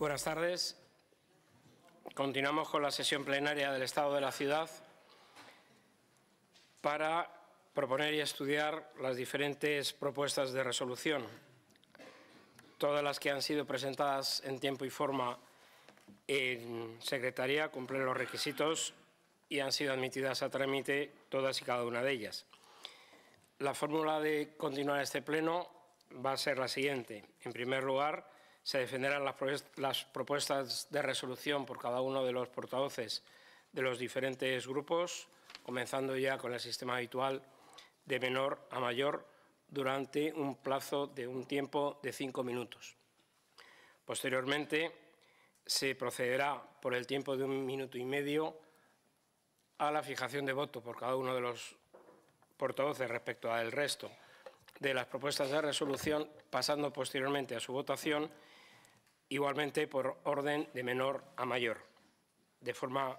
Buenas tardes. Continuamos con la sesión plenaria del Estado de la Ciudad para proponer y estudiar las diferentes propuestas de resolución, todas las que han sido presentadas en tiempo y forma en Secretaría, cumplen los requisitos y han sido admitidas a trámite todas y cada una de ellas. La fórmula de continuar este pleno va a ser la siguiente. En primer lugar, se defenderán las propuestas de resolución por cada uno de los portavoces de los diferentes grupos, comenzando ya con el sistema habitual de menor a mayor durante un plazo de un tiempo de cinco minutos. Posteriormente, se procederá por el tiempo de un minuto y medio a la fijación de voto por cada uno de los portavoces respecto al resto de las propuestas de resolución, pasando posteriormente a su votación, igualmente por orden de menor a mayor, de forma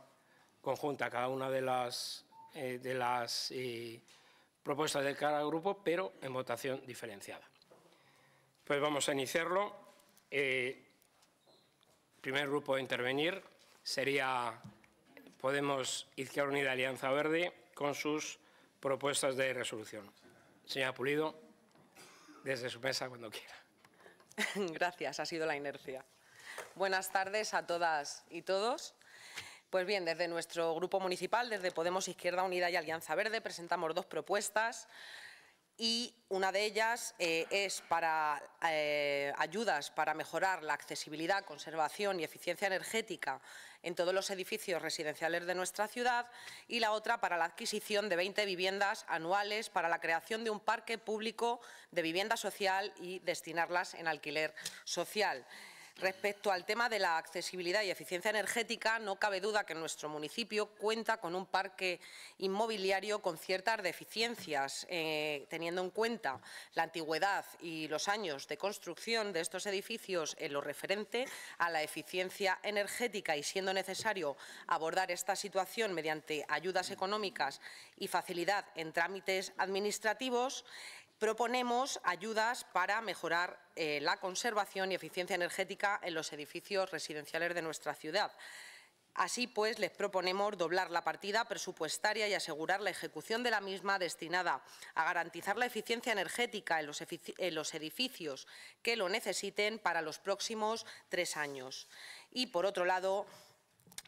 conjunta cada una de las, eh, de las eh, propuestas de cada grupo, pero en votación diferenciada. Pues vamos a iniciarlo. El eh, primer grupo a intervenir sería Podemos Izquierda Unida Alianza Verde con sus propuestas de resolución. Señora Pulido desde su mesa cuando quiera. Gracias, ha sido la inercia. Buenas tardes a todas y todos. Pues bien, desde nuestro grupo municipal, desde Podemos Izquierda Unida y Alianza Verde, presentamos dos propuestas y una de ellas eh, es para eh, ayudas para mejorar la accesibilidad, conservación y eficiencia energética en todos los edificios residenciales de nuestra ciudad y la otra para la adquisición de 20 viviendas anuales para la creación de un parque público de vivienda social y destinarlas en alquiler social. Respecto al tema de la accesibilidad y eficiencia energética, no cabe duda que nuestro municipio cuenta con un parque inmobiliario con ciertas deficiencias, eh, teniendo en cuenta la antigüedad y los años de construcción de estos edificios en lo referente a la eficiencia energética y siendo necesario abordar esta situación mediante ayudas económicas y facilidad en trámites administrativos, proponemos ayudas para mejorar eh, la conservación y eficiencia energética en los edificios residenciales de nuestra ciudad. Así pues, les proponemos doblar la partida presupuestaria y asegurar la ejecución de la misma destinada a garantizar la eficiencia energética en los, en los edificios que lo necesiten para los próximos tres años. Y, por otro lado,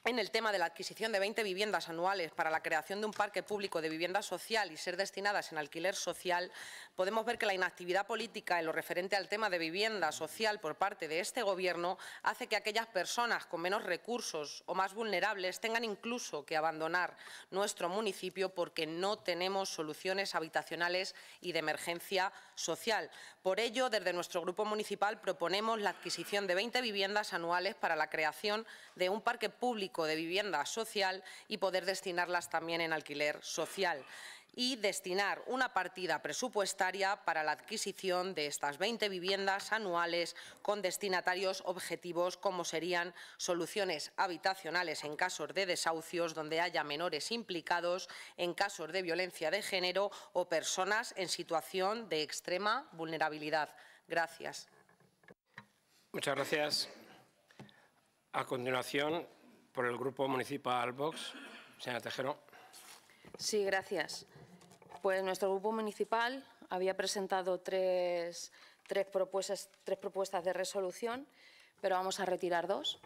en el tema de la adquisición de 20 viviendas anuales para la creación de un parque público de vivienda social y ser destinadas en alquiler social, podemos ver que la inactividad política en lo referente al tema de vivienda social por parte de este Gobierno hace que aquellas personas con menos recursos o más vulnerables tengan incluso que abandonar nuestro municipio porque no tenemos soluciones habitacionales y de emergencia social. Por ello, desde nuestro Grupo Municipal proponemos la adquisición de 20 viviendas anuales para la creación de un parque público de vivienda social y poder destinarlas también en alquiler social y destinar una partida presupuestaria para la adquisición de estas 20 viviendas anuales con destinatarios objetivos como serían soluciones habitacionales en casos de desahucios donde haya menores implicados, en casos de violencia de género o personas en situación de extrema vulnerabilidad. Gracias. Muchas gracias. A continuación, por el Grupo Municipal Vox. Señora Tejero. Sí, gracias. Pues nuestro Grupo Municipal había presentado tres, tres, propuestas, tres propuestas de resolución, pero vamos a retirar dos.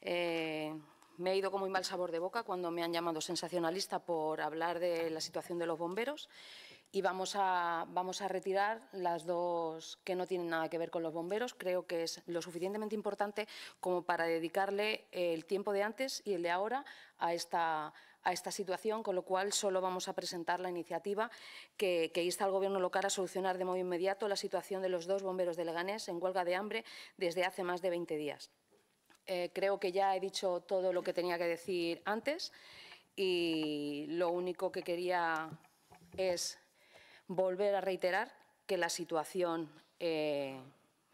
Eh, me he ido con muy mal sabor de boca cuando me han llamado sensacionalista por hablar de la situación de los bomberos y vamos a, vamos a retirar las dos que no tienen nada que ver con los bomberos. Creo que es lo suficientemente importante como para dedicarle el tiempo de antes y el de ahora a esta, a esta situación, con lo cual solo vamos a presentar la iniciativa que, que, insta al Gobierno local a solucionar de modo inmediato la situación de los dos bomberos de Leganés en huelga de hambre desde hace más de 20 días. Eh, creo que ya he dicho todo lo que tenía que decir antes y lo único que quería es volver a reiterar que la situación eh,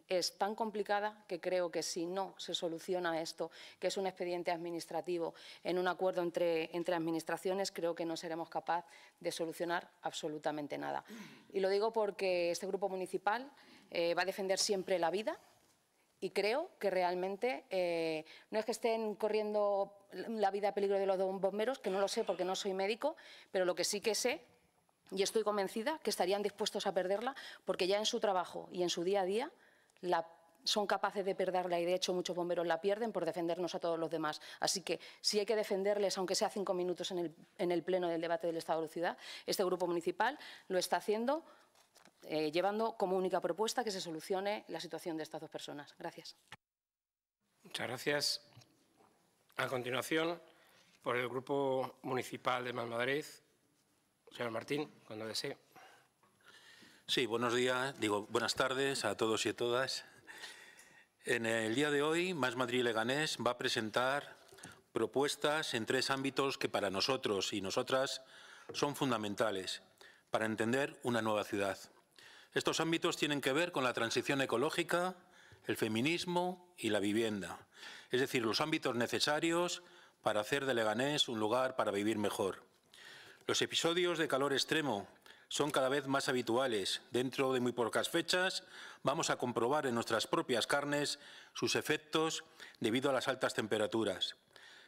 es tan complicada que creo que si no se soluciona esto, que es un expediente administrativo en un acuerdo entre, entre administraciones, creo que no seremos capaces de solucionar absolutamente nada. Y lo digo porque este grupo municipal eh, va a defender siempre la vida y creo que realmente eh, no es que estén corriendo la vida a peligro de los bomberos, que no lo sé porque no soy médico, pero lo que sí que sé y estoy convencida que estarían dispuestos a perderla porque ya en su trabajo y en su día a día son capaces de perderla y de hecho muchos bomberos la pierden por defendernos a todos los demás. Así que si hay que defenderles, aunque sea cinco minutos en el, pleno del debate del Estado de la Ciudad, este grupo municipal lo está haciendo eh, llevando como única propuesta que se solucione la situación de estas dos personas. Gracias. Muchas gracias. A continuación, por el Grupo Municipal de Madrid, Señor Martín, cuando desee. Sí, buenos días, digo, buenas tardes a todos y a todas. En el día de hoy, Más Madrid Leganés va a presentar propuestas en tres ámbitos que para nosotros y nosotras son fundamentales para entender una nueva ciudad. Estos ámbitos tienen que ver con la transición ecológica, el feminismo y la vivienda, es decir, los ámbitos necesarios para hacer de Leganés un lugar para vivir mejor. Los episodios de calor extremo son cada vez más habituales. Dentro de muy pocas fechas vamos a comprobar en nuestras propias carnes sus efectos debido a las altas temperaturas.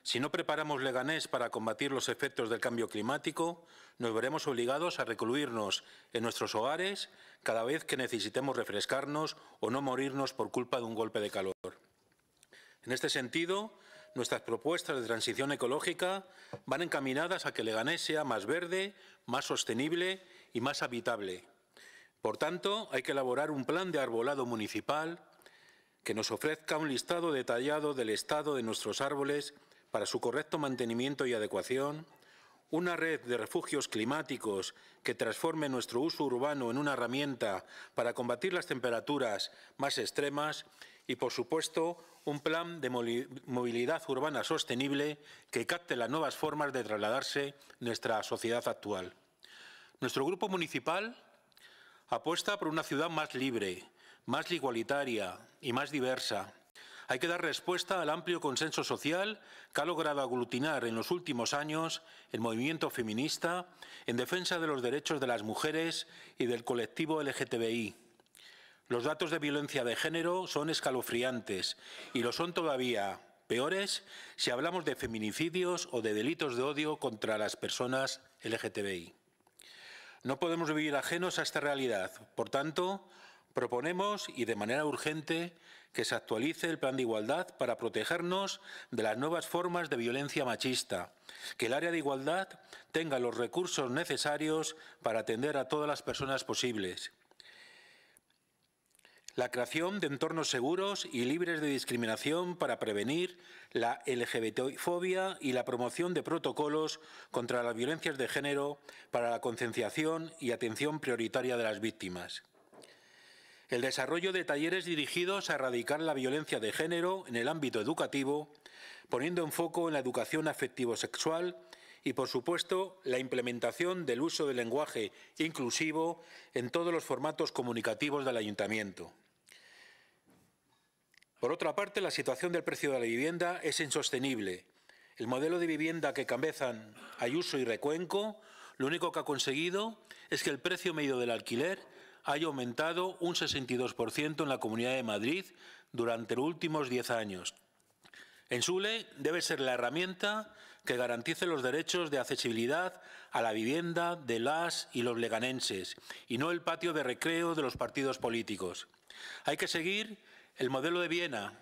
Si no preparamos Leganés para combatir los efectos del cambio climático, nos veremos obligados a recluirnos en nuestros hogares cada vez que necesitemos refrescarnos o no morirnos por culpa de un golpe de calor. En este sentido, Nuestras propuestas de transición ecológica van encaminadas a que Leganés sea más verde, más sostenible y más habitable. Por tanto, hay que elaborar un plan de arbolado municipal que nos ofrezca un listado detallado del estado de nuestros árboles para su correcto mantenimiento y adecuación, una red de refugios climáticos que transforme nuestro uso urbano en una herramienta para combatir las temperaturas más extremas y, por supuesto, un plan de movilidad urbana sostenible que capte las nuevas formas de trasladarse nuestra sociedad actual. Nuestro grupo municipal apuesta por una ciudad más libre, más igualitaria y más diversa. Hay que dar respuesta al amplio consenso social que ha logrado aglutinar en los últimos años el movimiento feminista en defensa de los derechos de las mujeres y del colectivo LGTBI los datos de violencia de género son escalofriantes y lo son todavía peores si hablamos de feminicidios o de delitos de odio contra las personas LGTBI. No podemos vivir ajenos a esta realidad. Por tanto, proponemos y de manera urgente que se actualice el plan de igualdad para protegernos de las nuevas formas de violencia machista, que el área de igualdad tenga los recursos necesarios para atender a todas las personas posibles la creación de entornos seguros y libres de discriminación para prevenir la LGBTfobia y la promoción de protocolos contra las violencias de género para la concienciación y atención prioritaria de las víctimas. El desarrollo de talleres dirigidos a erradicar la violencia de género en el ámbito educativo, poniendo en foco en la educación afectivo-sexual y, por supuesto, la implementación del uso del lenguaje inclusivo en todos los formatos comunicativos del ayuntamiento. Por otra parte, la situación del precio de la vivienda es insostenible. El modelo de vivienda que cabezan Ayuso y Recuenco lo único que ha conseguido es que el precio medio del alquiler haya aumentado un 62% en la Comunidad de Madrid durante los últimos 10 años. En Sule debe ser la herramienta que garantice los derechos de accesibilidad a la vivienda de las y los leganenses y no el patio de recreo de los partidos políticos. Hay que seguir el modelo de Viena,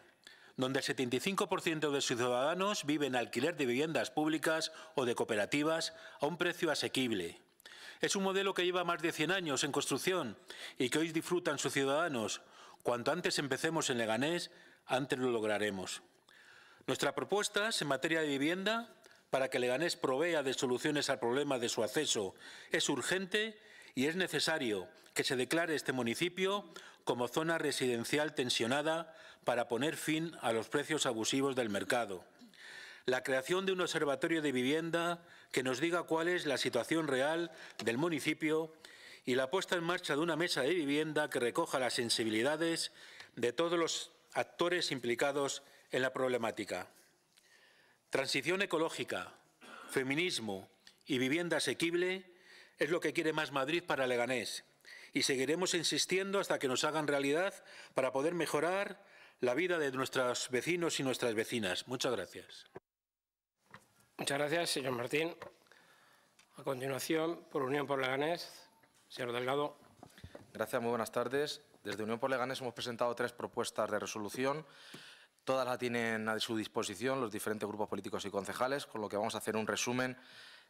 donde el 75% de sus ciudadanos viven alquiler de viviendas públicas o de cooperativas a un precio asequible. Es un modelo que lleva más de 100 años en construcción y que hoy disfrutan sus ciudadanos. Cuanto antes empecemos en Leganés, antes lo lograremos. Nuestra propuesta en materia de vivienda para que Leganés provea de soluciones al problema de su acceso es urgente y es necesario que se declare este municipio como zona residencial tensionada para poner fin a los precios abusivos del mercado. La creación de un observatorio de vivienda que nos diga cuál es la situación real del municipio y la puesta en marcha de una mesa de vivienda que recoja las sensibilidades de todos los actores implicados en la problemática. Transición ecológica, feminismo y vivienda asequible es lo que quiere más Madrid para Leganés y seguiremos insistiendo hasta que nos hagan realidad para poder mejorar la vida de nuestros vecinos y nuestras vecinas. Muchas gracias. Muchas gracias, señor Martín. A continuación, por Unión por Leganés, señor Delgado. Gracias, muy buenas tardes. Desde Unión por Leganés hemos presentado tres propuestas de resolución. Todas las tienen a su disposición los diferentes grupos políticos y concejales, con lo que vamos a hacer un resumen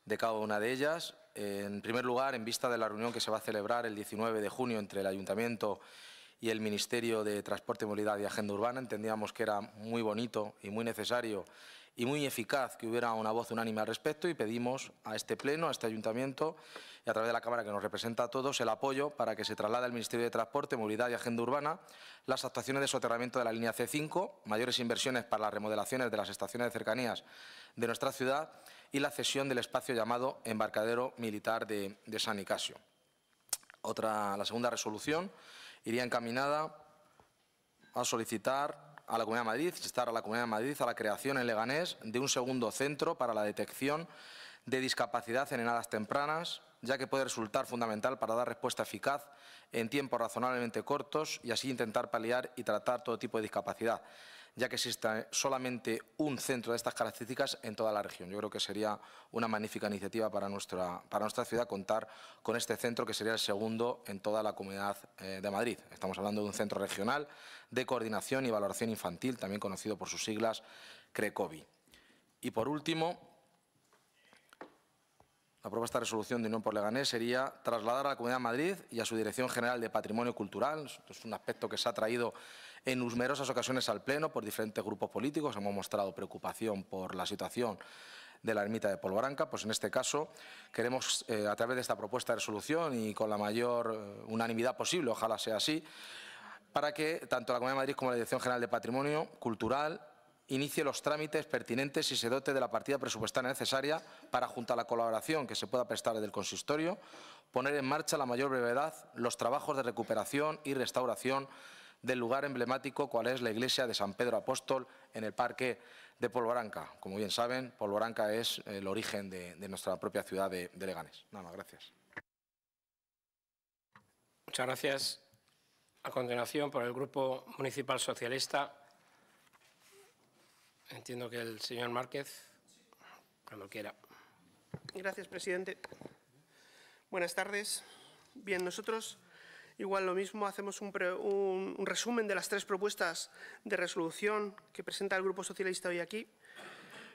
de cada una de ellas. En primer lugar, en vista de la reunión que se va a celebrar el 19 de junio entre el Ayuntamiento y el Ministerio de Transporte, Movilidad y Agenda Urbana, entendíamos que era muy bonito y muy necesario y muy eficaz que hubiera una voz unánime al respecto y pedimos a este Pleno, a este Ayuntamiento y a través de la Cámara que nos representa a todos el apoyo para que se traslade al Ministerio de Transporte, Movilidad y Agenda Urbana las actuaciones de soterramiento de la línea C5, mayores inversiones para las remodelaciones de las estaciones de cercanías de nuestra ciudad y la cesión del espacio llamado Embarcadero Militar de, San Nicasio. Otra, la segunda resolución iría encaminada a solicitar a la Comunidad de Madrid, a la Comunidad de Madrid a la creación en Leganés de un segundo centro para la detección de discapacidad en edades tempranas, ya que puede resultar fundamental para dar respuesta eficaz en tiempos razonablemente cortos y así intentar paliar y tratar todo tipo de discapacidad ya que exista eh, solamente un centro de estas características en toda la región. Yo creo que sería una magnífica iniciativa para nuestra, para nuestra ciudad contar con este centro, que sería el segundo en toda la Comunidad eh, de Madrid. Estamos hablando de un centro regional de coordinación y valoración infantil, también conocido por sus siglas CRECOVI. Y por último, la propuesta de resolución de Unión por Leganés sería trasladar a la Comunidad de Madrid y a su Dirección General de Patrimonio Cultural, es un aspecto que se ha traído en numerosas ocasiones al Pleno por diferentes grupos políticos. Hemos mostrado preocupación por la situación de la ermita de Polvaranca, pues en este caso queremos, eh, a través de esta propuesta de resolución y con la mayor eh, unanimidad posible, ojalá sea así, para que tanto la Comunidad de Madrid como la Dirección General de Patrimonio Cultural inicie los trámites pertinentes y se dote de la partida presupuestaria necesaria para, junto a la colaboración que se pueda prestar del consistorio, poner en marcha a la mayor brevedad los trabajos de recuperación y restauración del lugar emblemático cual es la iglesia de San Pedro Apóstol en el parque de Polvoranca. Como bien saben, Polvoranca es el origen de, nuestra propia ciudad de, Leganes. Leganés. Nada más, gracias. Muchas gracias. A continuación, por el Grupo Municipal Socialista, entiendo que el señor Márquez, cuando quiera. Gracias, presidente. Buenas tardes. Bien, nosotros Igual lo mismo, hacemos un, resumen de las tres propuestas de resolución que presenta el Grupo Socialista hoy aquí.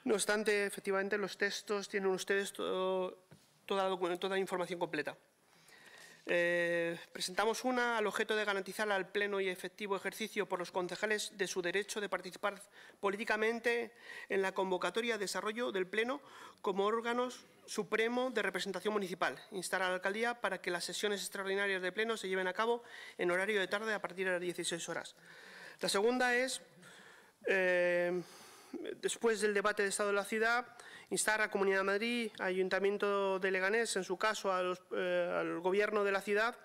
No obstante, efectivamente, los textos tienen ustedes toda, toda la información completa. Eh, presentamos una al objeto de garantizar al pleno y efectivo ejercicio por los concejales de su derecho de participar políticamente en la convocatoria de desarrollo del pleno como órgano supremo de representación municipal. Instar a la alcaldía para que las sesiones extraordinarias de pleno se lleven a cabo en horario de tarde a partir de las 16 horas. La segunda es, eh, después del debate de estado de la ciudad, instar a Comunidad de Madrid, Ayuntamiento de Leganés, en su caso eh, al Gobierno de la ciudad,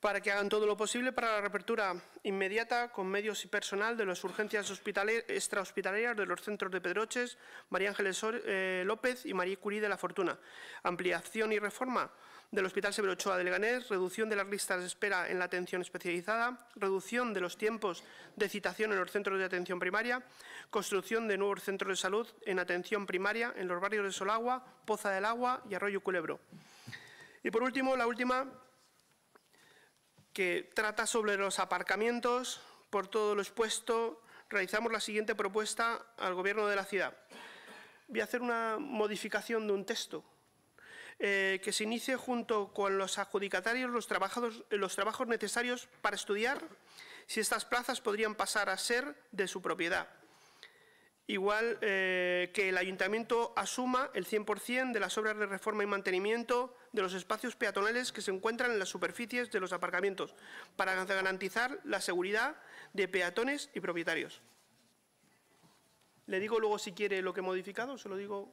para que hagan todo lo posible para la reapertura inmediata con medios y personal de las urgencias extrahospitalarias de los centros de Pedroches, María Ángeles eh, López y María Curí de la Fortuna. Ampliación y reforma del Hospital Severo Ochoa de Leganés, reducción de las listas de espera en la atención especializada, reducción de los tiempos de citación en los centros de atención primaria, construcción de nuevos centros de salud en atención primaria en los barrios de Solagua, Poza del Agua y Arroyo Culebro. Y por último, la última que trata sobre los aparcamientos. Por todo lo expuesto, realizamos la siguiente propuesta al Gobierno de la ciudad. Voy a hacer una modificación de un texto eh, que se inicie junto con los adjudicatarios los, trabajos necesarios para estudiar si estas plazas podrían pasar a ser de su propiedad. Igual eh, que el ayuntamiento asuma el 100% de las obras de reforma y mantenimiento de los espacios peatonales que se encuentran en las superficies de los aparcamientos, para garantizar la seguridad de peatones y propietarios. Le digo luego si quiere lo que he modificado, se lo digo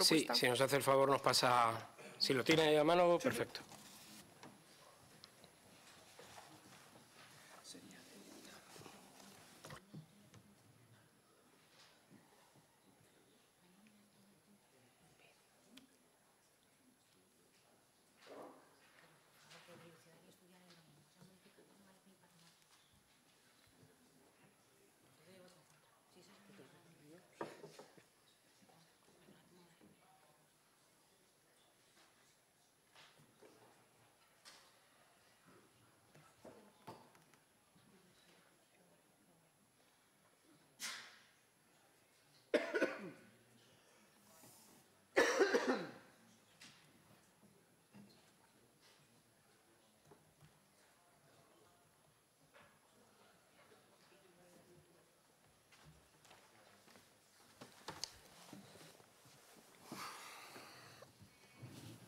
Sí, si nos hace el favor nos pasa, si lo tiene a mano, perfecto.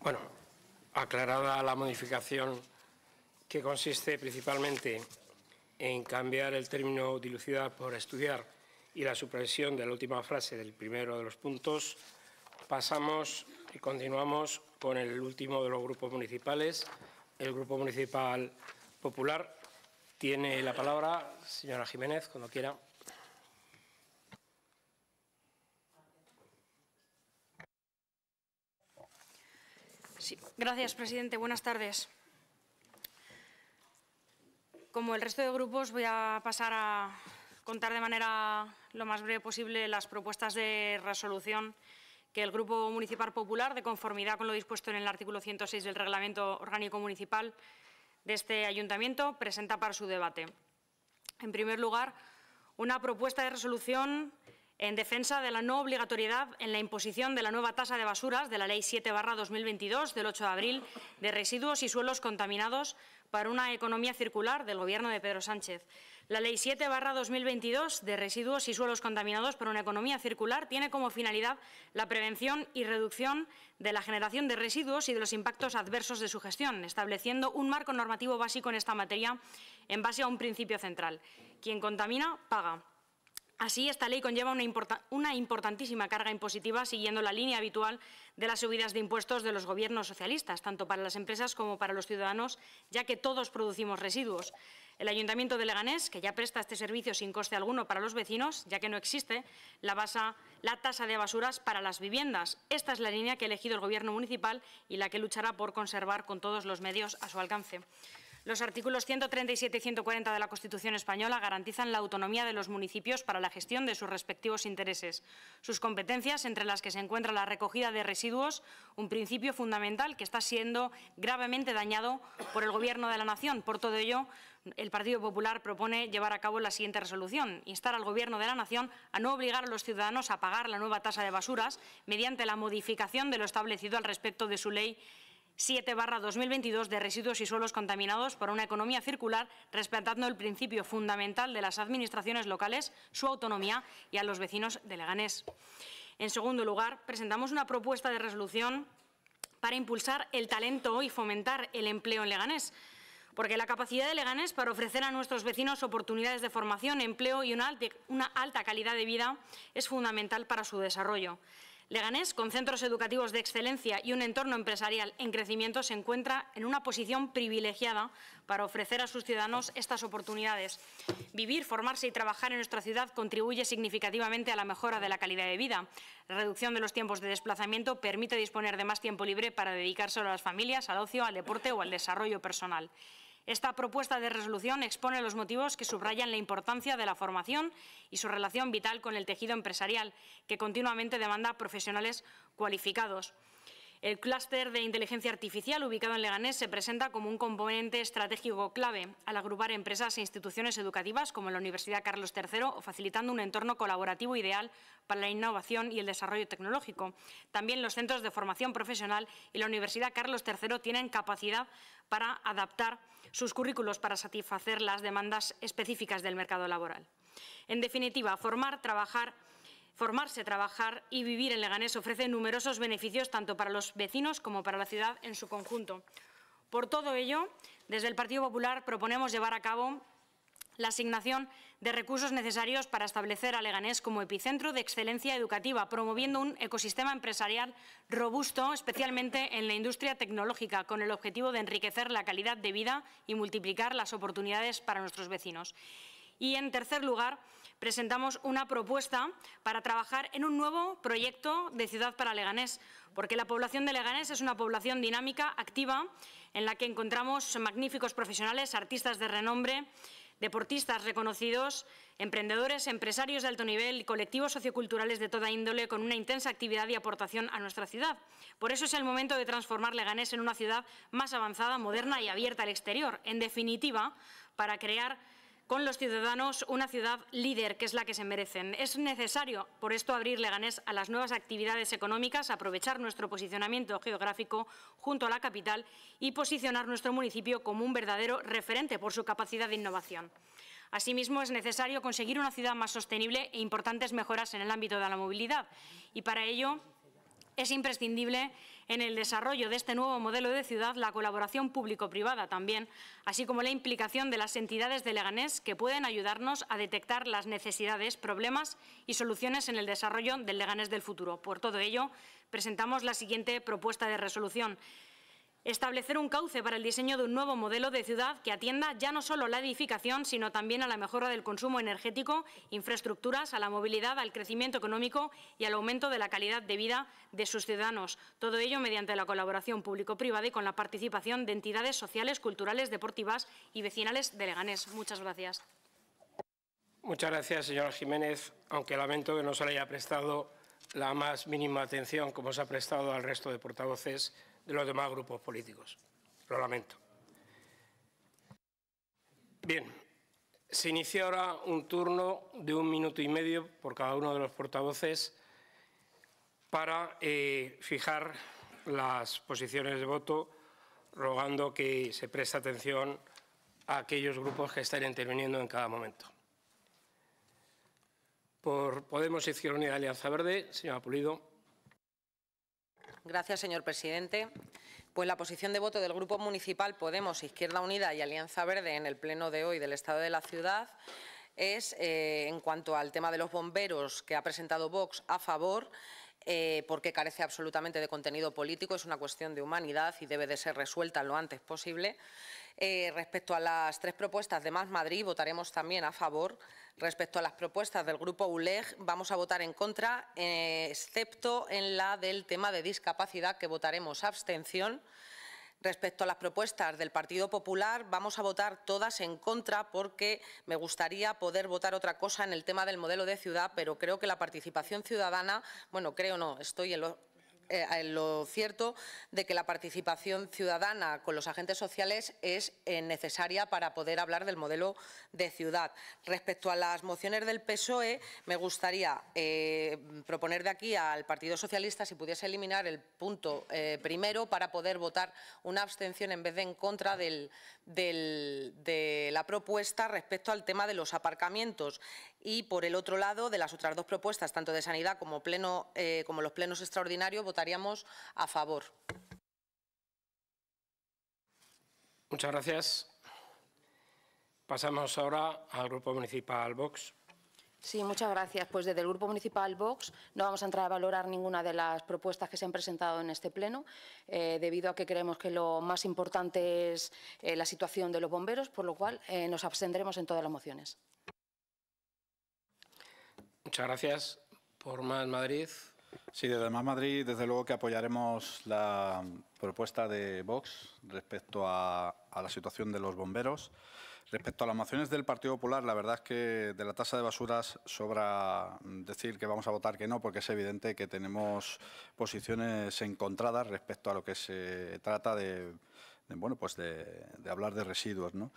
Bueno, aclarada la modificación que consiste principalmente en cambiar el término dilucida por estudiar y la supresión de la última frase del primero de los puntos, pasamos y continuamos con el último de los grupos municipales. El Grupo Municipal Popular tiene la palabra, señora Jiménez, cuando quiera. Gracias, presidente. Buenas tardes. Como el resto de grupos, voy a pasar a contar de manera lo más breve posible las propuestas de resolución que el Grupo Municipal Popular, de conformidad con lo dispuesto en el artículo 106 del Reglamento Orgánico Municipal de este Ayuntamiento, presenta para su debate. En primer lugar, una propuesta de resolución en defensa de la no obligatoriedad en la imposición de la nueva tasa de basuras de la Ley 7-2022 del 8 de abril de residuos y suelos contaminados para una economía circular del Gobierno de Pedro Sánchez. La Ley 7-2022 de residuos y suelos contaminados para una economía circular tiene como finalidad la prevención y reducción de la generación de residuos y de los impactos adversos de su gestión, estableciendo un marco normativo básico en esta materia en base a un principio central. Quien contamina, paga. Así, esta ley conlleva una, importantísima carga impositiva siguiendo la línea habitual de las subidas de impuestos de los gobiernos socialistas, tanto para las empresas como para los ciudadanos, ya que todos producimos residuos. El Ayuntamiento de Leganés, que ya presta este servicio sin coste alguno para los vecinos, ya que no existe la, basa, la tasa de basuras para las viviendas. Esta es la línea que ha elegido el Gobierno municipal y la que luchará por conservar con todos los medios a su alcance. Los artículos 137 y 140 de la Constitución española garantizan la autonomía de los municipios para la gestión de sus respectivos intereses, sus competencias entre las que se encuentra la recogida de residuos, un principio fundamental que está siendo gravemente dañado por el Gobierno de la Nación. Por todo ello, el Partido Popular propone llevar a cabo la siguiente resolución, instar al Gobierno de la Nación a no obligar a los ciudadanos a pagar la nueva tasa de basuras mediante la modificación de lo establecido al respecto de su ley 7-2022 de residuos y suelos contaminados por una economía circular, respetando el principio fundamental de las administraciones locales, su autonomía y a los vecinos de Leganés. En segundo lugar, presentamos una propuesta de resolución para impulsar el talento y fomentar el empleo en Leganés porque la capacidad de Leganés para ofrecer a nuestros vecinos oportunidades de formación, empleo y una alta, calidad de vida es fundamental para su desarrollo. Leganés, con centros educativos de excelencia y un entorno empresarial en crecimiento, se encuentra en una posición privilegiada para ofrecer a sus ciudadanos estas oportunidades. Vivir, formarse y trabajar en nuestra ciudad contribuye significativamente a la mejora de la calidad de vida. La reducción de los tiempos de desplazamiento permite disponer de más tiempo libre para dedicarse a las familias, al ocio, al deporte o al desarrollo personal. Esta propuesta de resolución expone los motivos que subrayan la importancia de la formación y su relación vital con el tejido empresarial, que continuamente demanda profesionales cualificados. El clúster de inteligencia artificial ubicado en Leganés se presenta como un componente estratégico clave al agrupar empresas e instituciones educativas como la Universidad Carlos III, facilitando un entorno colaborativo ideal para la innovación y el desarrollo tecnológico. También los centros de formación profesional y la Universidad Carlos III tienen capacidad para adaptar sus currículos para satisfacer las demandas específicas del mercado laboral. En definitiva, formar, trabajar Formarse, trabajar y vivir en Leganés ofrece numerosos beneficios tanto para los vecinos como para la ciudad en su conjunto. Por todo ello, desde el Partido Popular proponemos llevar a cabo la asignación de recursos necesarios para establecer a Leganés como epicentro de excelencia educativa, promoviendo un ecosistema empresarial robusto, especialmente en la industria tecnológica, con el objetivo de enriquecer la calidad de vida y multiplicar las oportunidades para nuestros vecinos. Y, en tercer lugar, presentamos una propuesta para trabajar en un nuevo proyecto de ciudad para Leganés, porque la población de Leganés es una población dinámica, activa, en la que encontramos magníficos profesionales, artistas de renombre, deportistas reconocidos, emprendedores, empresarios de alto nivel y colectivos socioculturales de toda índole con una intensa actividad y aportación a nuestra ciudad. Por eso es el momento de transformar Leganés en una ciudad más avanzada, moderna y abierta al exterior. En definitiva, para crear con los ciudadanos una ciudad líder, que es la que se merecen. Es necesario, por esto, abrir Leganés a las nuevas actividades económicas, aprovechar nuestro posicionamiento geográfico junto a la capital y posicionar nuestro municipio como un verdadero referente por su capacidad de innovación. Asimismo, es necesario conseguir una ciudad más sostenible e importantes mejoras en el ámbito de la movilidad. Y para ello es imprescindible en el desarrollo de este nuevo modelo de ciudad la colaboración público-privada también, así como la implicación de las entidades de Leganés que pueden ayudarnos a detectar las necesidades, problemas y soluciones en el desarrollo del Leganés del futuro. Por todo ello, presentamos la siguiente propuesta de resolución. Establecer un cauce para el diseño de un nuevo modelo de ciudad que atienda ya no solo la edificación, sino también a la mejora del consumo energético, infraestructuras, a la movilidad, al crecimiento económico y al aumento de la calidad de vida de sus ciudadanos. Todo ello mediante la colaboración público-privada y con la participación de entidades sociales, culturales, deportivas y vecinales de Leganés. Muchas gracias. Muchas gracias, señora Jiménez, aunque lamento que no se le haya prestado la más mínima atención como se ha prestado al resto de portavoces de los demás grupos políticos. Lo lamento. Bien, se inicia ahora un turno de un minuto y medio por cada uno de los portavoces para eh, fijar las posiciones de voto, rogando que se preste atención a aquellos grupos que están interviniendo en cada momento. Por Podemos Izquierda Unida Alianza Verde, señora Pulido. Gracias, señor presidente. Pues la posición de voto del Grupo Municipal Podemos, Izquierda Unida y Alianza Verde en el pleno de hoy del Estado de la Ciudad es, eh, en cuanto al tema de los bomberos que ha presentado Vox, a favor eh, porque carece absolutamente de contenido político, es una cuestión de humanidad y debe de ser resuelta lo antes posible. Eh, respecto a las tres propuestas de Más Madrid, votaremos también a favor. Respecto a las propuestas del Grupo ULEG, vamos a votar en contra, eh, excepto en la del tema de discapacidad, que votaremos abstención. Respecto a las propuestas del Partido Popular, vamos a votar todas en contra porque me gustaría poder votar otra cosa en el tema del modelo de ciudad, pero creo que la participación ciudadana, bueno, creo no, estoy en lo, eh, lo cierto de que la participación ciudadana con los agentes sociales es eh, necesaria para poder hablar del modelo de ciudad. Respecto a las mociones del PSOE, me gustaría eh, proponer de aquí al Partido Socialista si pudiese eliminar el punto primero para poder votar una abstención en vez de en contra de la propuesta respecto al tema de los aparcamientos y por el otro lado, de las otras dos propuestas, tanto de sanidad como, pleno, eh, como los plenos extraordinarios, votaríamos a favor. Muchas gracias. Pasamos ahora al Grupo Municipal Vox. Sí, muchas gracias. Pues desde el Grupo Municipal Vox no vamos a entrar a valorar ninguna de las propuestas que se han presentado en este pleno, eh, debido a que creemos que lo más importante es eh, la situación de los bomberos, por lo cual nos abstendremos en todas las mociones. Muchas gracias por Más Madrid. Sí, desde Más Madrid, desde luego que apoyaremos la propuesta de Vox respecto a, la situación de los bomberos. Respecto a las mociones del Partido Popular, la verdad es que de la tasa de basuras sobra decir que vamos a votar que no, porque es evidente que tenemos posiciones encontradas respecto a lo que se trata de, bueno, pues de, de hablar de residuos. ¿no?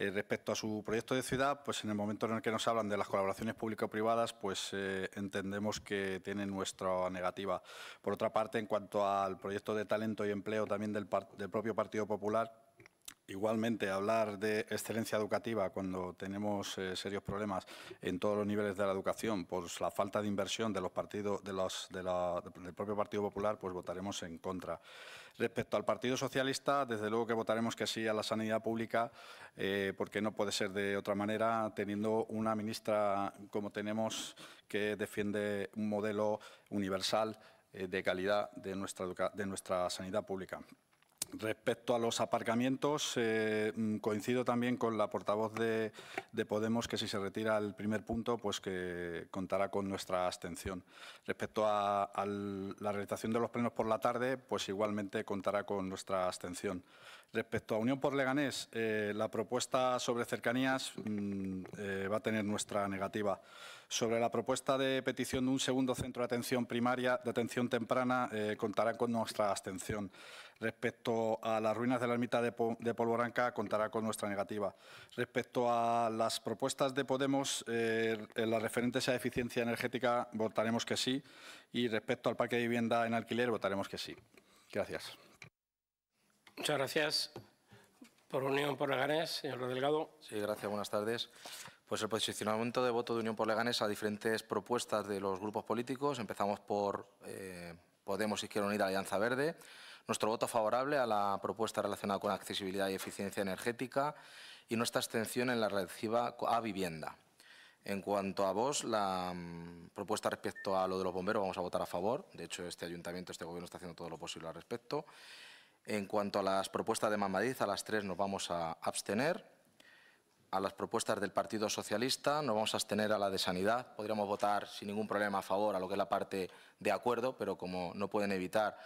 Eh, respecto a su proyecto de ciudad, pues en el momento en el que nos hablan de las colaboraciones público-privadas, pues eh, entendemos que tiene nuestra negativa. Por otra parte, en cuanto al proyecto de talento y empleo también del, propio Partido Popular, Igualmente, hablar de excelencia educativa cuando tenemos eh, serios problemas en todos los niveles de la educación por pues, la falta de inversión del propio Partido Popular, pues votaremos en contra. Respecto al Partido Socialista, desde luego que votaremos que sí a la sanidad pública, eh, porque no puede ser de otra manera, teniendo una ministra como tenemos que defiende un modelo universal eh, de calidad de nuestra sanidad pública. Respecto a los aparcamientos, eh, mm, coincido también con la portavoz de, Podemos que si se retira el primer punto, pues que contará con nuestra abstención. Respecto a, la realización de los plenos por la tarde, pues igualmente contará con nuestra abstención. Respecto a Unión por Leganés, eh, la propuesta sobre cercanías mm, eh, va a tener nuestra negativa. Sobre la propuesta de petición de un segundo centro de atención primaria, de atención temprana, contará con nuestra abstención. Respecto a las ruinas de la ermita de, Polvoranca, contará con nuestra negativa. Respecto a las propuestas de Podemos, eh, en las referentes a eficiencia energética, votaremos que sí. Y respecto al parque de vivienda en alquiler, votaremos que sí. Gracias. Muchas gracias. Por Unión por Leganés, señor Delgado. Sí, gracias. Buenas tardes. Pues el posicionamiento de voto de Unión por Leganés a diferentes propuestas de los grupos políticos. Empezamos por eh, Podemos Izquierda Unida Alianza Verde. Nuestro voto favorable a la propuesta relacionada con accesibilidad y eficiencia energética y nuestra abstención en la relativa a vivienda. En cuanto a vos, la mm, propuesta respecto a lo de los bomberos vamos a votar a favor. De hecho, este ayuntamiento, este gobierno está haciendo todo lo posible al respecto. En cuanto a las propuestas de Mamadiz, a las tres nos vamos a abstener a las propuestas del Partido Socialista, nos vamos a abstener a la de Sanidad. Podríamos votar sin ningún problema a favor a lo que es la parte de acuerdo, pero como no pueden evitar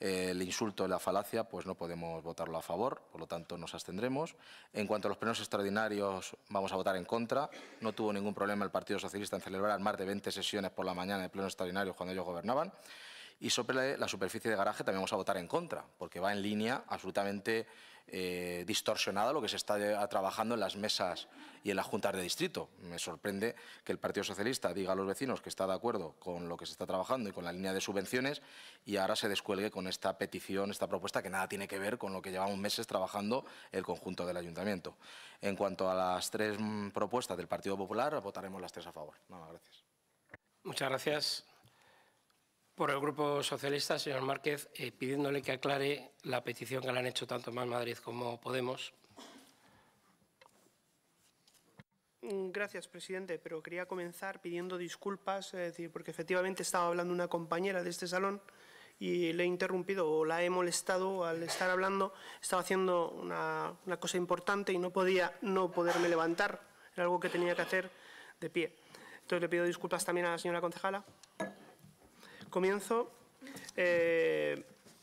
el insulto y la falacia, pues no podemos votarlo a favor, por lo tanto nos abstendremos. En cuanto a los plenos extraordinarios, vamos a votar en contra. No tuvo ningún problema el Partido Socialista en celebrar más de 20 sesiones por la mañana de plenos extraordinarios cuando ellos gobernaban. Y sobre la superficie de garaje también vamos a votar en contra, porque va en línea absolutamente eh, distorsionada lo que se está eh, trabajando en las mesas y en las juntas de distrito. Me sorprende que el Partido Socialista diga a los vecinos que está de acuerdo con lo que se está trabajando y con la línea de subvenciones y ahora se descuelgue con esta petición, esta propuesta que nada tiene que ver con lo que llevamos meses trabajando el conjunto del ayuntamiento. En cuanto a las tres mm, propuestas del Partido Popular, votaremos las tres a favor. gracias. Muchas gracias. Por el Grupo Socialista, señor Márquez, eh, pidiéndole que aclare la petición que le han hecho tanto Más Madrid como Podemos. Mm, gracias, presidente, pero quería comenzar pidiendo disculpas, decir porque efectivamente estaba hablando una compañera de este salón y le he interrumpido o la he molestado al estar hablando. Estaba haciendo una cosa importante y no podía no poderme levantar. Era algo que tenía que hacer de pie. Entonces le pido disculpas también a la señora concejala comienzo. Eh,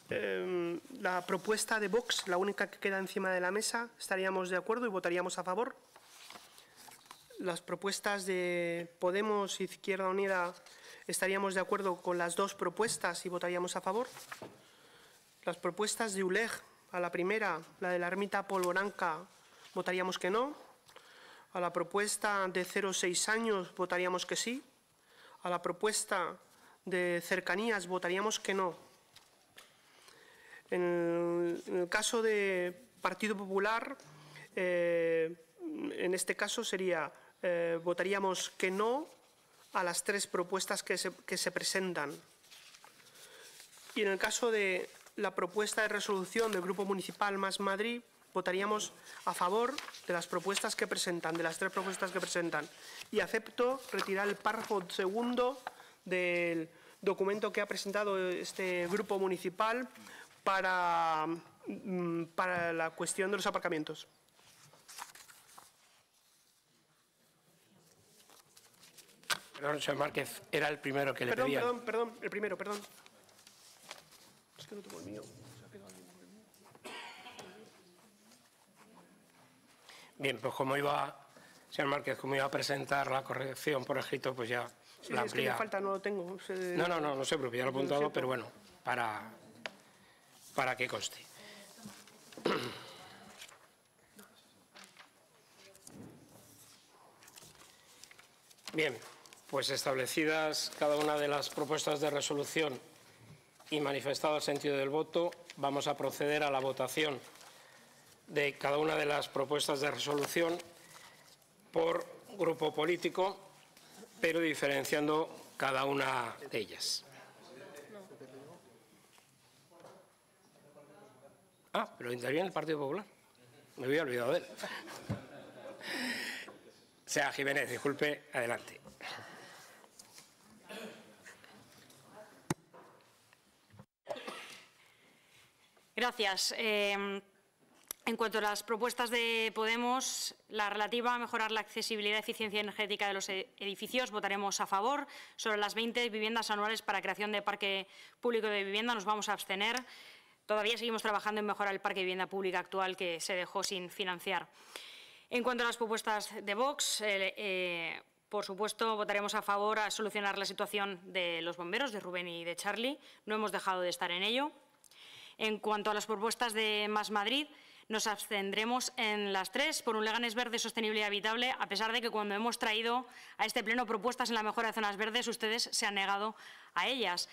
em, la propuesta de Vox, la única que queda encima de la mesa, estaríamos de acuerdo y votaríamos a favor. Las propuestas de Podemos, Izquierda Unida, estaríamos de acuerdo con las dos propuestas y votaríamos a favor. Las propuestas de ULEG, a la primera, la de la ermita polvoranca, votaríamos que no. A la propuesta de 0,6 años, votaríamos que sí. A la propuesta de cercanías votaríamos que no. En el, caso de Partido Popular, eh, en este caso sería eh, votaríamos que no a las tres propuestas que se, que se presentan. Y en el caso de la propuesta de resolución del Grupo Municipal Más Madrid, votaríamos a favor de las propuestas que presentan, de las tres propuestas que presentan. Y acepto retirar el párrafo segundo del documento que ha presentado este grupo municipal para, mm, para la cuestión de los aparcamientos. Perdón, señor Márquez, era el primero que le pedía. Perdón, perdón, el primero, perdón. Es que no tengo el mío. Bien, pues como iba, señor Márquez, como iba a presentar la corrección por escrito, pues ya falta, no tengo. No, no, no, sé, ya lo he apuntado, pero bueno, para, para que conste. Bien, pues establecidas cada una de las propuestas de resolución y manifestado el sentido del voto, vamos a proceder a la votación de cada una de las propuestas de resolución por grupo político pero diferenciando cada una de ellas. Ah, pero interviene el Partido Popular. Me había olvidado de él. sea, Jiménez, disculpe, adelante. Gracias. Eh, en cuanto a las propuestas de Podemos, la relativa a mejorar la accesibilidad y eficiencia energética de los e-, edificios, votaremos a favor. Sobre las 20 viviendas anuales para creación de parque público de vivienda, nos vamos a abstener. Todavía seguimos trabajando en mejorar el parque de vivienda pública actual que se dejó sin financiar. En cuanto a las propuestas de Vox, eh, eh, por supuesto, votaremos a favor a solucionar la situación de los bomberos, de Rubén y de Charlie. No hemos dejado de estar en ello. En cuanto a las propuestas de Más Madrid, nos abstendremos en las tres por un Leganes verde, sostenible y habitable, a pesar de que cuando hemos traído a este pleno propuestas en la mejora de zonas verdes, ustedes se han negado a ellas.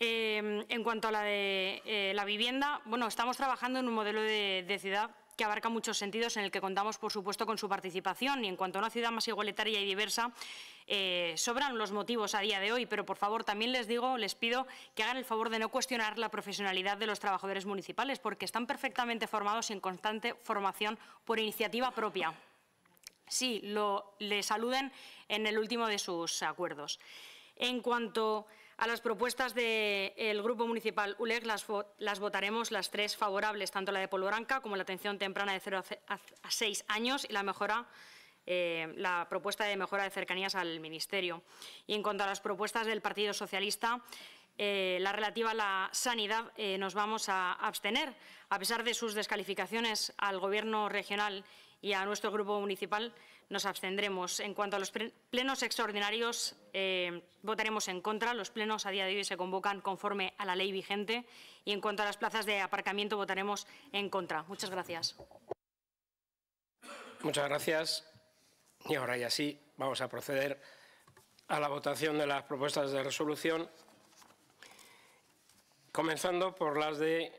Eh, en cuanto a la de eh, la vivienda, bueno, estamos trabajando en un modelo de ciudad que abarca muchos sentidos, en el que contamos, por supuesto, con su participación. Y en cuanto a una ciudad más igualitaria y diversa, eh, sobran los motivos a día de hoy, pero por favor, también les digo, les pido que hagan el favor de no cuestionar la profesionalidad de los trabajadores municipales, porque están perfectamente formados y en constante formación por iniciativa propia. Sí, lo, le saluden en el último de sus acuerdos. En cuanto a las propuestas del Grupo Municipal ULEG las, votaremos las tres favorables, tanto la de Polvoranca como la atención temprana de 0 a 6 años y la mejora eh, la propuesta de mejora de cercanías al Ministerio. Y en cuanto a las propuestas del Partido Socialista, eh, la relativa a la sanidad eh, nos vamos a abstener, a pesar de sus descalificaciones al Gobierno regional y a nuestro grupo municipal nos abstendremos. En cuanto a los plenos extraordinarios, eh, votaremos en contra. Los plenos a día de hoy se convocan conforme a la ley vigente y en cuanto a las plazas de aparcamiento votaremos en contra. Muchas gracias. Muchas gracias. Y ahora ya sí, vamos a proceder a la votación de las propuestas de resolución, comenzando por las de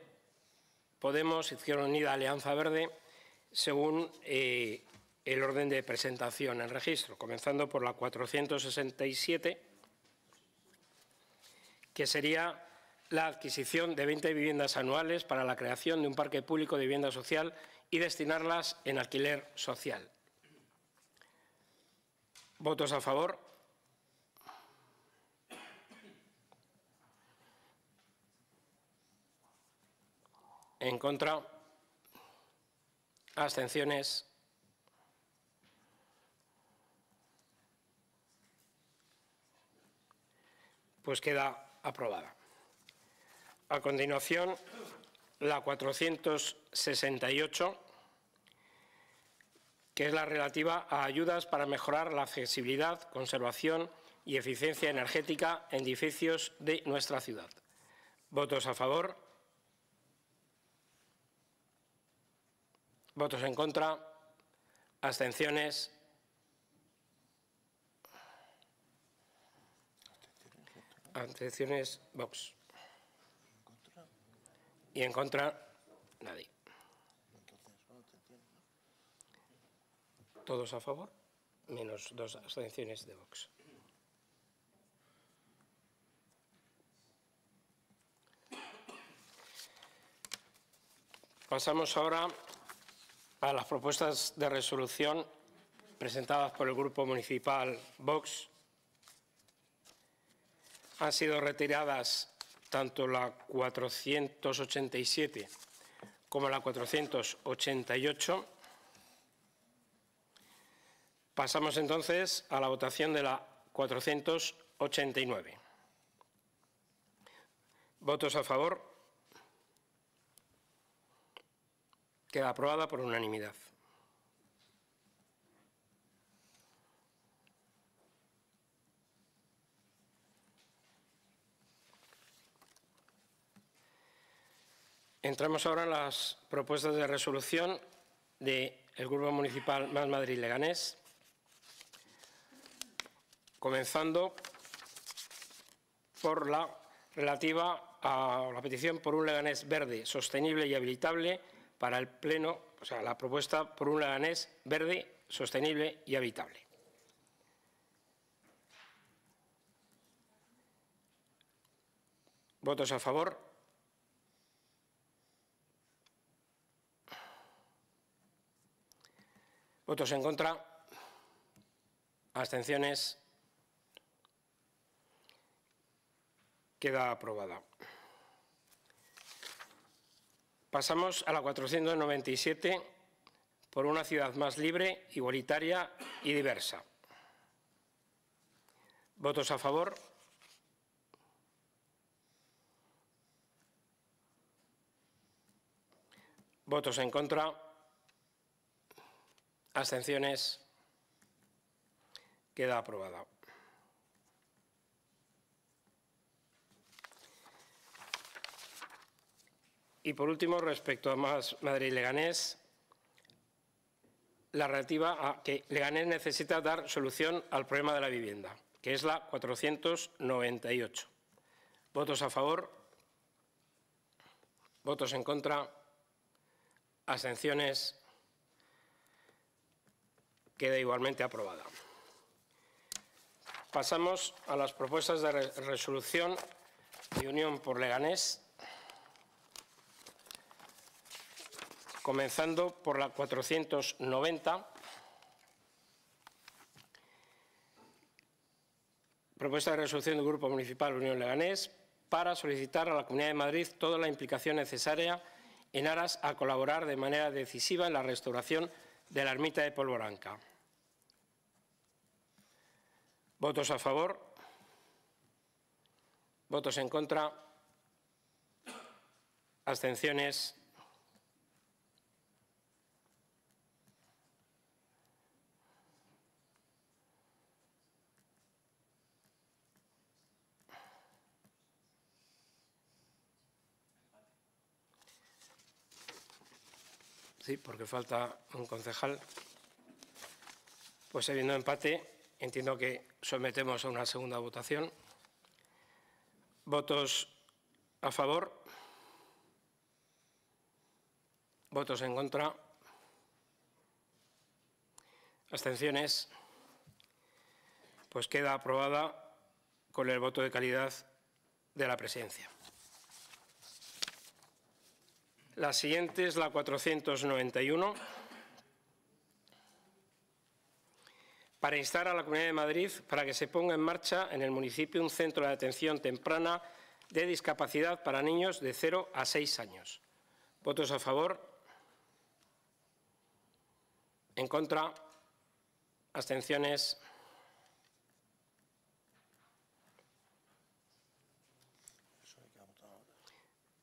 Podemos, Izquierda Unida, Alianza Verde, según eh, el orden de presentación en registro, comenzando por la 467, que sería la adquisición de 20 viviendas anuales para la creación de un parque público de vivienda social y destinarlas en alquiler social. ¿Votos a favor? ¿En contra? Abstenciones. Pues queda aprobada. A continuación, la 468, que es la relativa a ayudas para mejorar la accesibilidad, conservación y eficiencia energética en edificios de nuestra ciudad. ¿Votos a favor? Votos en contra. Abstenciones. Abstenciones, Vox. Y en contra, nadie. Todos a favor, menos dos abstenciones de Vox. Pasamos ahora a las propuestas de resolución presentadas por el Grupo Municipal Vox. Han sido retiradas tanto la 487 como la 488. Pasamos entonces a la votación de la 489. ¿Votos a favor? Queda aprobada por unanimidad. Entramos ahora en las propuestas de resolución del Grupo Municipal Más Madrid Leganés, comenzando por la relativa a la petición por un Leganés verde, sostenible y habilitable para el Pleno, o sea, la propuesta por un Leganés verde, sostenible y habitable. ¿Votos a favor? ¿Votos en contra? ¿Abstenciones? Queda aprobada. Pasamos a la 497 por una ciudad más libre, igualitaria y diversa. ¿Votos a favor? ¿Votos en contra? ¿Abstenciones? Queda aprobada. Y por último, respecto a más Madrid-Leganés, la relativa a que Leganés necesita dar solución al problema de la vivienda, que es la 498. ¿Votos a favor? ¿Votos en contra? ¿Abstenciones? Queda igualmente aprobada. Pasamos a las propuestas de resolución de Unión por Leganés comenzando por la 490. Propuesta de resolución del Grupo Municipal Unión Leganés para solicitar a la Comunidad de Madrid toda la implicación necesaria en aras a colaborar de manera decisiva en la restauración de la ermita de Polvoranca. ¿Votos a favor? ¿Votos en contra? ¿Abstenciones? sí, porque falta un concejal. Pues habiendo empate, entiendo que sometemos a una segunda votación. ¿Votos a favor? ¿Votos en contra? ¿Abstenciones? Pues queda aprobada con el voto de calidad de la presidencia. La siguiente es la 491. Para instar a la Comunidad de Madrid para que se ponga en marcha en el municipio un centro de atención temprana de discapacidad para niños de 0 a 6 años. ¿Votos a favor? ¿En contra? ¿Abstenciones?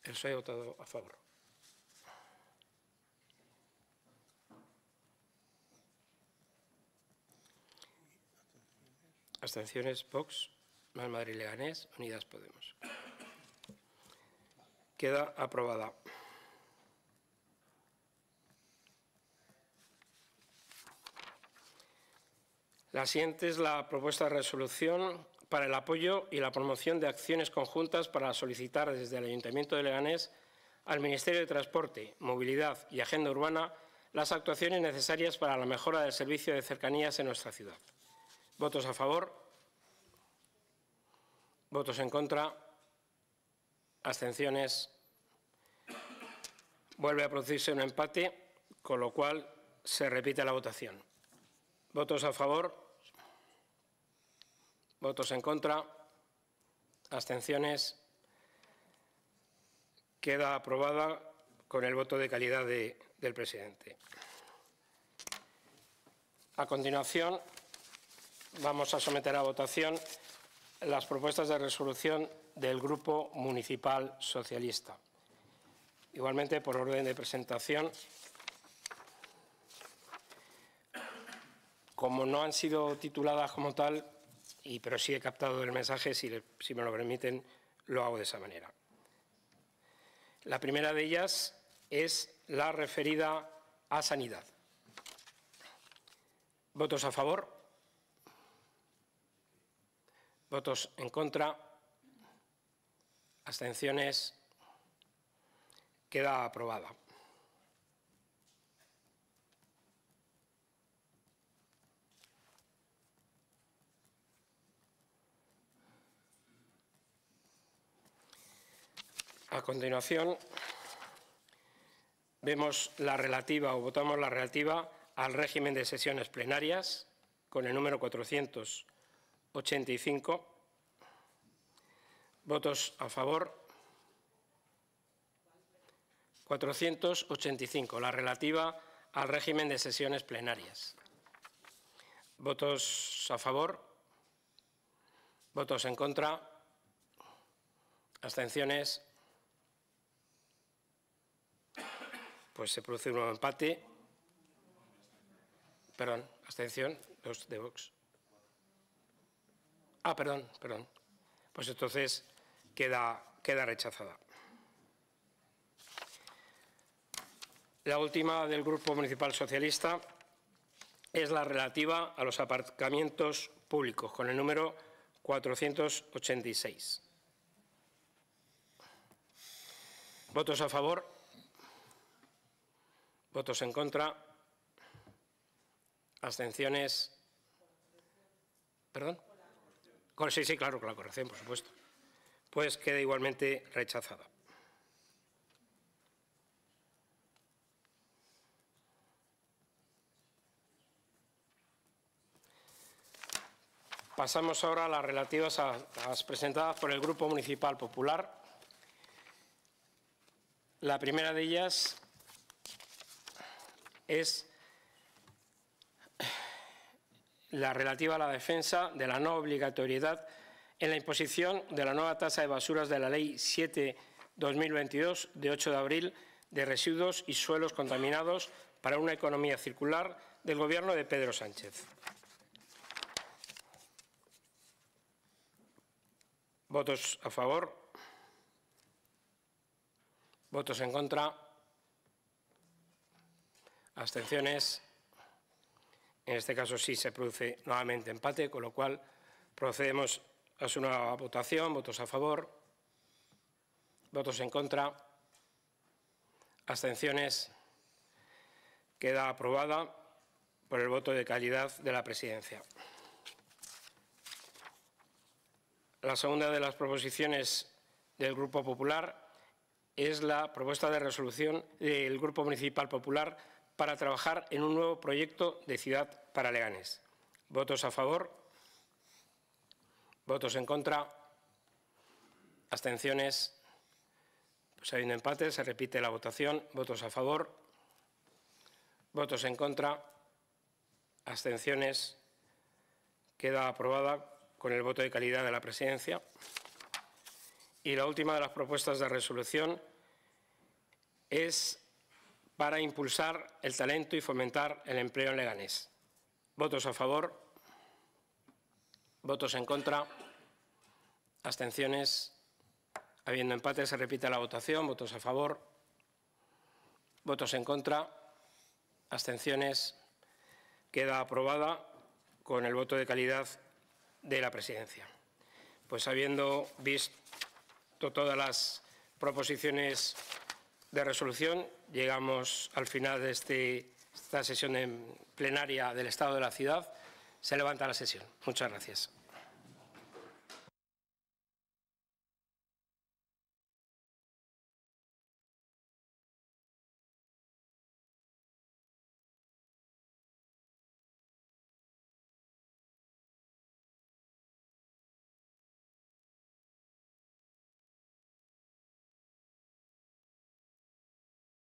El PSOE ha votado a favor. Abstenciones, Vox, Más Madrid Leganés, Unidas Podemos. Queda aprobada. La siguiente es la propuesta de resolución para el apoyo y la promoción de acciones conjuntas para solicitar desde el Ayuntamiento de Leganés al Ministerio de Transporte, Movilidad y Agenda Urbana las actuaciones necesarias para la mejora del servicio de cercanías en nuestra ciudad. Votos a favor. Votos en contra. Abstenciones. Vuelve a producirse un empate, con lo cual se repite la votación. Votos a favor. Votos en contra. Abstenciones. Queda aprobada con el voto de calidad del presidente. A continuación, vamos a someter a votación las propuestas de resolución del Grupo Municipal Socialista. Igualmente, por orden de presentación, como no han sido tituladas como tal, y, pero sí he captado el mensaje, si, si me lo permiten, lo hago de esa manera. La primera de ellas es la referida a sanidad. ¿Votos a favor? Votos en contra. Abstenciones. Queda aprobada. A continuación, vemos la relativa o votamos la relativa al régimen de sesiones plenarias con el número 400. 85 votos a favor, 485, la relativa al régimen de sesiones plenarias. Votos a favor, votos en contra, abstenciones. Pues se produce un nuevo empate. Perdón, abstención, los de Vox. Ah, perdón, perdón. Pues entonces queda, queda rechazada. La última del Grupo Municipal Socialista es la relativa a los aparcamientos públicos, con el número 486. ¿Votos a favor? ¿Votos en contra? ¿Abstenciones? ¿Perdón? Sí, sí, claro con la corrección, por supuesto. Pues queda igualmente rechazada. Pasamos ahora a las relativas a las presentadas por el Grupo Municipal Popular. La primera de ellas es la relativa a la defensa de la no obligatoriedad en la imposición de la nueva tasa de basuras de la Ley 7-2022 de 8 de abril de residuos y suelos contaminados para una economía circular del Gobierno de Pedro Sánchez. ¿Votos a favor? ¿Votos en contra? ¿Abstenciones? En este caso sí se produce nuevamente empate, con lo cual procedemos a su nueva votación. Votos a favor, votos en contra, abstenciones. Queda aprobada por el voto de calidad de la Presidencia. La segunda de las proposiciones del Grupo Popular es la propuesta de resolución del Grupo Municipal Popular para trabajar en un nuevo proyecto de ciudad para Leganés. ¿Votos a favor? ¿Votos en contra? ¿Abstenciones? Pues un empate, se repite la votación. ¿Votos a favor? ¿Votos en contra? ¿Abstenciones? Queda aprobada con el voto de calidad de la Presidencia. Y la última de las propuestas de resolución es para impulsar el talento y fomentar el empleo en Leganés. ¿Votos a favor? ¿Votos en contra? ¿Abstenciones? Habiendo empate, se repite la votación. ¿Votos a favor? ¿Votos en contra? ¿Abstenciones? Queda aprobada con el voto de calidad de la Presidencia. Pues habiendo visto todas las proposiciones de resolución, llegamos al final de este, esta sesión plenaria del Estado de la Ciudad. Se levanta la sesión. Muchas gracias.